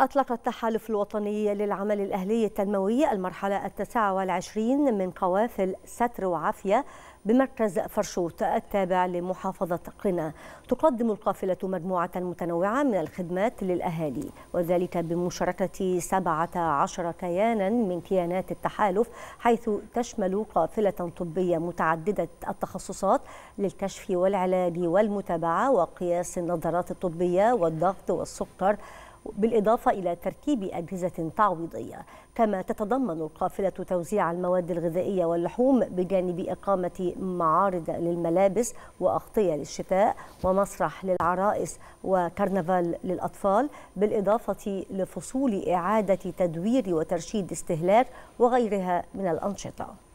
أطلق التحالف الوطني للعمل الأهلي التنموي المرحلة التاسعة والعشرين من قوافل ستر وعافية بمركز فرشوت التابع لمحافظة قنا تقدم القافلة مجموعة متنوعة من الخدمات للأهالي وذلك بمشاركة 17 كيانا من كيانات التحالف حيث تشمل قافلة طبية متعددة التخصصات للكشف والعلاج والمتابعة وقياس النظارات الطبية والضغط والسكر بالإضافة إلى تركيب أجهزة تعويضية كما تتضمن القافلة توزيع المواد الغذائية واللحوم بجانب إقامة معارض للملابس وأغطية للشتاء ومسرح للعرائس وكرنفال للأطفال بالإضافة لفصول إعادة تدوير وترشيد استهلاك وغيرها من الأنشطة